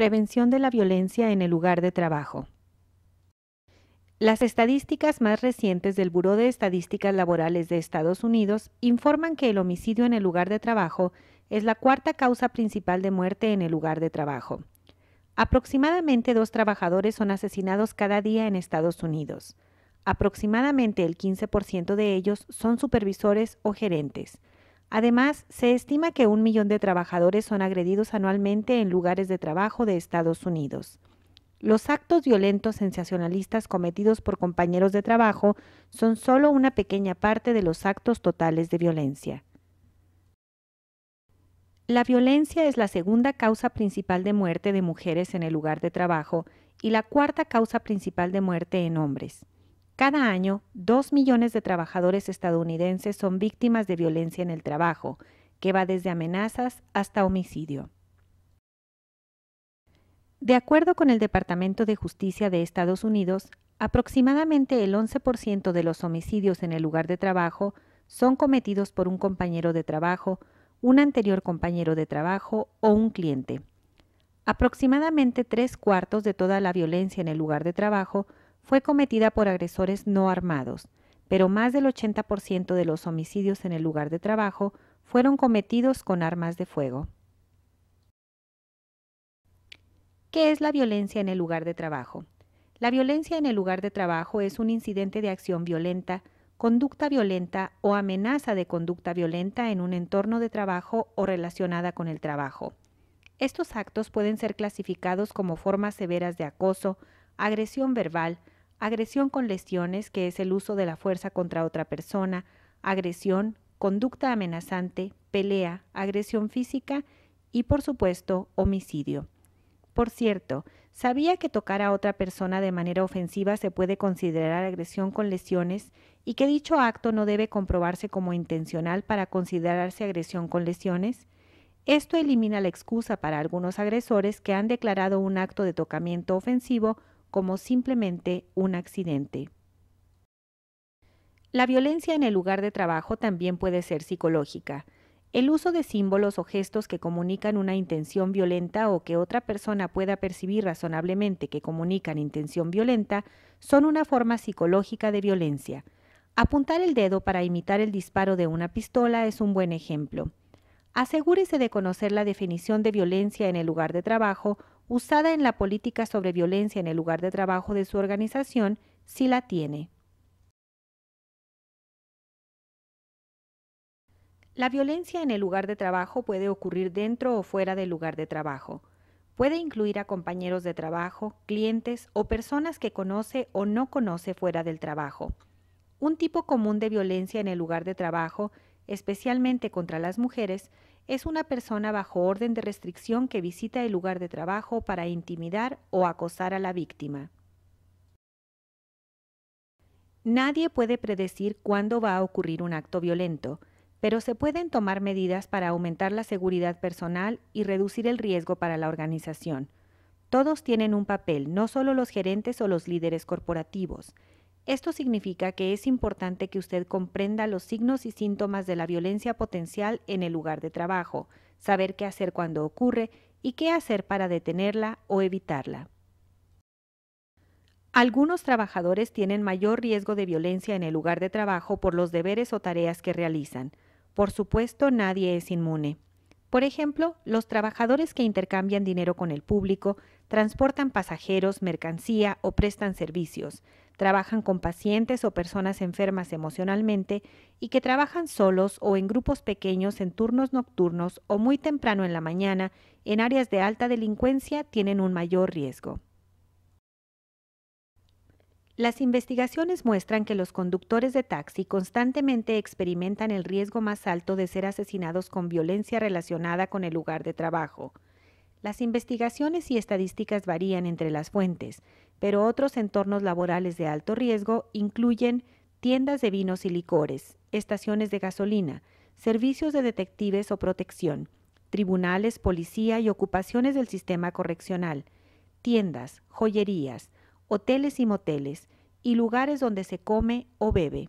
Prevención de la violencia en el lugar de trabajo. Las estadísticas más recientes del Bureau de Estadísticas Laborales de Estados Unidos informan que el homicidio en el lugar de trabajo es la cuarta causa principal de muerte en el lugar de trabajo. Aproximadamente dos trabajadores son asesinados cada día en Estados Unidos. Aproximadamente el 15% de ellos son supervisores o gerentes. Además, se estima que un millón de trabajadores son agredidos anualmente en lugares de trabajo de Estados Unidos. Los actos violentos sensacionalistas cometidos por compañeros de trabajo son solo una pequeña parte de los actos totales de violencia. La violencia es la segunda causa principal de muerte de mujeres en el lugar de trabajo y la cuarta causa principal de muerte en hombres. Cada año, dos millones de trabajadores estadounidenses son víctimas de violencia en el trabajo, que va desde amenazas hasta homicidio. De acuerdo con el Departamento de Justicia de Estados Unidos, aproximadamente el 11% de los homicidios en el lugar de trabajo son cometidos por un compañero de trabajo, un anterior compañero de trabajo o un cliente. Aproximadamente tres cuartos de toda la violencia en el lugar de trabajo fue cometida por agresores no armados, pero más del 80% de los homicidios en el lugar de trabajo fueron cometidos con armas de fuego. ¿Qué es la violencia en el lugar de trabajo? La violencia en el lugar de trabajo es un incidente de acción violenta, conducta violenta o amenaza de conducta violenta en un entorno de trabajo o relacionada con el trabajo. Estos actos pueden ser clasificados como formas severas de acoso, agresión verbal, agresión con lesiones, que es el uso de la fuerza contra otra persona, agresión, conducta amenazante, pelea, agresión física y, por supuesto, homicidio. Por cierto, ¿sabía que tocar a otra persona de manera ofensiva se puede considerar agresión con lesiones y que dicho acto no debe comprobarse como intencional para considerarse agresión con lesiones? Esto elimina la excusa para algunos agresores que han declarado un acto de tocamiento ofensivo como simplemente un accidente. La violencia en el lugar de trabajo también puede ser psicológica. El uso de símbolos o gestos que comunican una intención violenta o que otra persona pueda percibir razonablemente que comunican intención violenta son una forma psicológica de violencia. Apuntar el dedo para imitar el disparo de una pistola es un buen ejemplo. Asegúrese de conocer la definición de violencia en el lugar de trabajo usada en la política sobre violencia en el lugar de trabajo de su organización, si la tiene. La violencia en el lugar de trabajo puede ocurrir dentro o fuera del lugar de trabajo. Puede incluir a compañeros de trabajo, clientes o personas que conoce o no conoce fuera del trabajo. Un tipo común de violencia en el lugar de trabajo, especialmente contra las mujeres, es una persona bajo orden de restricción que visita el lugar de trabajo para intimidar o acosar a la víctima. Nadie puede predecir cuándo va a ocurrir un acto violento, pero se pueden tomar medidas para aumentar la seguridad personal y reducir el riesgo para la organización. Todos tienen un papel, no solo los gerentes o los líderes corporativos. Esto significa que es importante que usted comprenda los signos y síntomas de la violencia potencial en el lugar de trabajo, saber qué hacer cuando ocurre y qué hacer para detenerla o evitarla. Algunos trabajadores tienen mayor riesgo de violencia en el lugar de trabajo por los deberes o tareas que realizan. Por supuesto, nadie es inmune. Por ejemplo, los trabajadores que intercambian dinero con el público, transportan pasajeros, mercancía o prestan servicios, trabajan con pacientes o personas enfermas emocionalmente y que trabajan solos o en grupos pequeños en turnos nocturnos o muy temprano en la mañana en áreas de alta delincuencia tienen un mayor riesgo. Las investigaciones muestran que los conductores de taxi constantemente experimentan el riesgo más alto de ser asesinados con violencia relacionada con el lugar de trabajo. Las investigaciones y estadísticas varían entre las fuentes, pero otros entornos laborales de alto riesgo incluyen tiendas de vinos y licores, estaciones de gasolina, servicios de detectives o protección, tribunales, policía y ocupaciones del sistema correccional, tiendas, joyerías, hoteles y moteles, y lugares donde se come o bebe.